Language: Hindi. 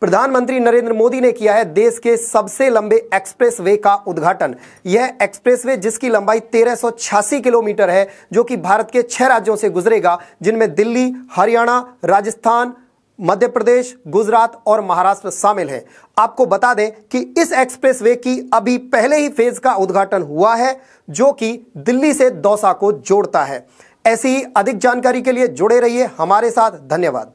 प्रधानमंत्री नरेंद्र मोदी ने किया है देश के सबसे लंबे एक्सप्रेसवे का उद्घाटन यह एक्सप्रेसवे जिसकी लंबाई 1386 किलोमीटर है जो कि भारत के छह राज्यों से गुजरेगा जिनमें दिल्ली हरियाणा राजस्थान मध्य प्रदेश गुजरात और महाराष्ट्र शामिल है आपको बता दें कि इस एक्सप्रेसवे की अभी पहले ही फेज का उद्घाटन हुआ है जो कि दिल्ली से दौसा को जोड़ता है ऐसी अधिक जानकारी के लिए जुड़े रहिए हमारे साथ धन्यवाद